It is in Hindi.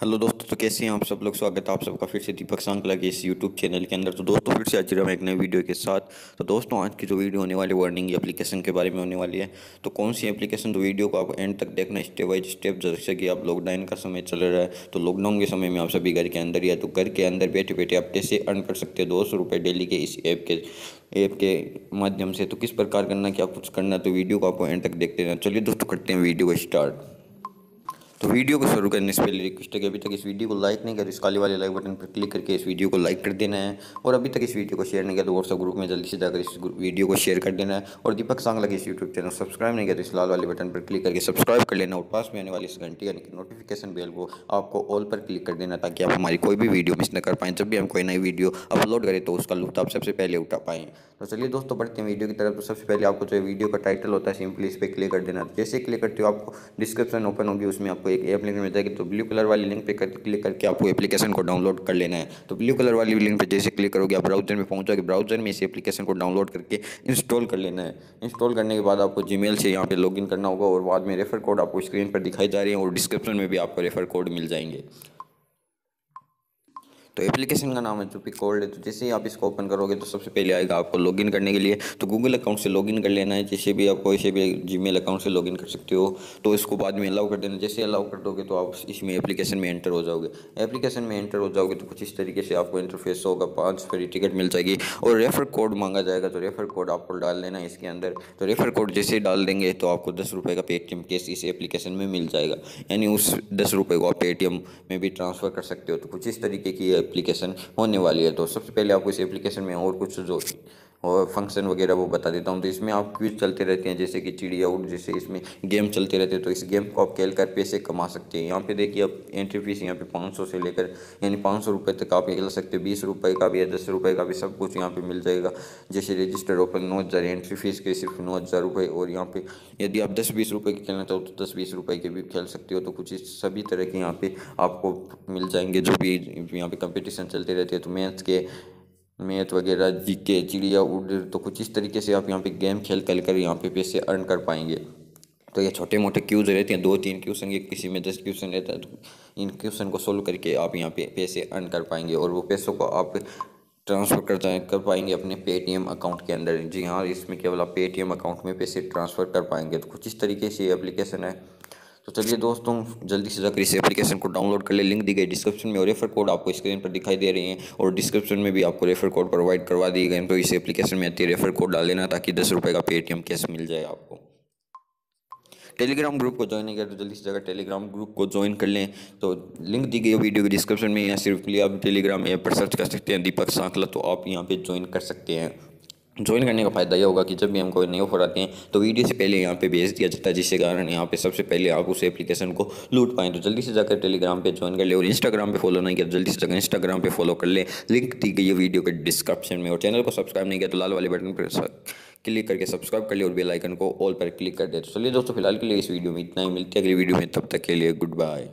हेलो दोस्तों तो कैसे हैं आप सब लोग स्वागत है आप सबका फिर से दीपक सांकला के इस यूट्यूब चैनल के अंदर तो दोस्तों फिर से हाजिर हम एक नए वीडियो के साथ तो दोस्तों आज की जो वीडियो होने वाली वर्निंग एप्लीकेशन के बारे में होने वाली है तो कौन सी एप्लीकेशन तो वीडियो को आप एंड तक देखना स्टेप बाई स्टेप जैसे कि आप लॉकडाउन का समय चल रहा है तो लॉकडाउन के समय में आप सभी घर के अंदर या तो घर के अंदर बैठे बैठे आप कैसे अर्न कर सकते हैं दो सौ रुपये डेली के इस ऐप के ऐप के माध्यम से तो किस प्रकार करना क्या कुछ करना तो वीडियो को आपको एंड तक देखते रहना चलिए दोस्तों करते हैं वीडियो स्टार्ट तो वीडियो को शुरू करने से पहले रिक्वेस्ट है कि अभी तक इस वीडियो को लाइक नहीं कर इस काले वाले लाइक बटन पर क्लिक करके इस वीडियो को लाइक कर देना है और अभी तक इस वीडियो को शेयर नहीं किया तो व्हाट्सअप ग्रुप में जल्दी से जाकर इस वीडियो को शेयर कर देना है और दीपक सांगला के इस यूट्यूब चैनल सब्सक्राइब नहीं किया तो इस लाल वाले बटन पर क्लिक करके सब्सक्राइब कर लेना और पास में आने वाली इस घंटी यानी कि नोटिफिकेशन बेल को आपको ऑल पर क्लिक कर देना ताकि आप हमारी कोई भी वीडियो मिस न कर पाएँ जब भी हम कोई नई वीडियो अपलोड करें तो उसका लुत्फ सबसे पहले उठा पाएँ तो चलिए दोस्तों बढ़ते हैं वीडियो की तरफ तो सबसे पहले आपको जो वीडियो का टाइटल होता है सिंपली इस पर क्लिक कर देना तो जैसे क्लिक करते हो आपको डिस्क्रिप्शन ओपन होगी उसमें आपको एक ऐप लिंक मिल जाएगी तो ब्लू कलर वाली लिंक पे क्लिक करके आपको एप्लीकेशन को डाउनलोड कर लेना है तो ब्लू कलर वाली लिंक पर जैसे क्लिक करोगे आप ब्राउजर में पहुँचोगे ब्राउजर में इस एप्लीकेशन को डाउनलोड करके इंस्टॉल कर लेना है इंस्टॉल करने के बाद आपको जी से यहाँ पर लॉग करना होगा और बाद में रेफर कोड आपको स्क्रीन पर दिखाई जा रही है और डिस्क्रिप्शन में भी आपको रेफर कोड मिल जाएंगे तो एप्लीकेशन का नाम है जो चुपी कोल्ड है तो जैसे ही आप इसको ओपन करोगे तो सबसे पहले आएगा आपको लॉगिन करने के लिए तो गूगल अकाउंट से लॉगिन कर लेना है जैसे भी आप कोई से भी जी अकाउंट से लॉगिन कर सकते हो तो इसको बाद में अलाउ कर देना जैसे अलाउ कर दोगे तो आप इसमें एप्लीकेशन में एंटर हो जाओगे एप्लीकेशन में एंटर हो जाओगे तो कुछ इस तरीके से आपको इंटरफेस होगा पाँच फ्री टिकट मिल जाएगी और रेफर कोड मांगा जाएगा तो रेफर कोड आपको डाल लेना है इसके अंदर तो रेफर कोड जैसे डाल देंगे तो आपको दस रुपये का पेटीएम केस इस एप्लीकेशन में मिल जाएगा यानी उस दस रुपये को आप पेटीएम में भी ट्रांसफ़र कर सकते हो तो कुछ इस तरीके की एप्लीकेशन होने वाली है तो सबसे पहले आपको इस एप्लीकेशन में और कुछ जो और फंक्शन वगैरह वो बता देता हूँ तो इसमें आप क्विज चलते रहते हैं जैसे कि चिड़िया आउट जैसे इसमें गेम चलते रहते हैं तो इस गेम को आप खेल कर पैसे कमा सकते हैं यहाँ पे देखिए आप एंट्री फीस यहाँ पे पाँच से लेकर यानी पाँच सौ तक आप खेल सकते हो बीस रुपये का भी या दस रुपये का भी सब कुछ यहाँ पर मिल जाएगा जैसे रजिस्टर ओपन नौ हज़ार एंट्री फीस के सिर्फ नौ हज़ार रुपये और यहाँ पर यदि आप दस बीस रुपये के खेलना चाहो तो दस बीस रुपये के भी खेल सकते हो तो कुछ सभी तरह के यहाँ पर आपको मिल जाएंगे जो भी यहाँ पे कंपटिशन चलते रहते हैं तो मैथ्स के मेथ वगैरह जी के चिड़िया उड़ तो कुछ इस तरीके से आप यहाँ पे गेम खेल खेल कर यहाँ पे पैसे अर्न कर पाएंगे तो ये छोटे मोटे क्यूज रहते हैं दो तीन क्वेश्चन ये किसी में दस क्वेश्चन रहता है तो इन क्वेश्चन को सोल्व करके आप यहाँ पे पैसे अर्न कर पाएंगे और वो पैसों को आप ट्रांसफ़र कर जाए कर पाएंगे अपने पेटीएम अकाउंट के अंदर जी हाँ इसमें केवल आप पेटीएम अकाउंट में पैसे ट्रांसफ़र कर पाएंगे तो कुछ इस तरीके से ये एप्लीकेशन है तो चलिए दोस्तों जल्दी से जाकर इस एप्लीकेशन को डाउनलोड कर ले लिंक दी गई डिस्क्रिप्शन में और रेफर कोड आपको स्क्रीन पर दिखाई दे रही हैं और डिस्क्रिप्शन में भी आपको रेफर कोड प्रोवाइड करवा दिए गए तो इस एप्लीकेशन में आती रेफर कोड डाल लेना ताकि दस रुपये का पेटीएम कैश मिल जाए आपको टेलीग्राम ग्रुप को ज्वाइन नहीं किया तो जल्दी से जगह टेलीग्राम ग्रुप को ज्वाइन कर लें तो लिंक दी गई वीडियो के डिस्क्रिप्शन में या सिर्फ लिए आप टेलीग्राम ऐप पर सर्च कर सकते हैं दीपक सांखला तो आप यहाँ पे ज्वाइन कर सकते हैं ज्वाइन करने का फ़ायदा यह होगा कि जब भी हम कोई नई ऑफर हैं तो वीडियो से पहले यहाँ पे भेज दिया जाता है जिसके कारण यहाँ पे सबसे पहले आप उस एप्लीकेशन को लूट पाएँ तो जल्दी से जाकर टेलीग्राम पे ज्वाइन कर ले और इंस्टाग्राम पे फॉलो नहीं किया तो जल्दी से जाकर इंस्टाग्राम पे फॉलो कर ले लिंक दी गई है वीडियो के डिस्क्रिप्शन में और चैनल को सब्सक्राइब नहीं किया तो लाल वाले बटन पर क्लिक करके सब्सक्राइब कर ले और बेलाइकन को ऑल पर क्लिक कर दे तो चलिए दोस्तों फिलहाल के लिए इस वीडियो में इतना ही मिलती है अगली वीडियो में तब तक के लिए गुड बाय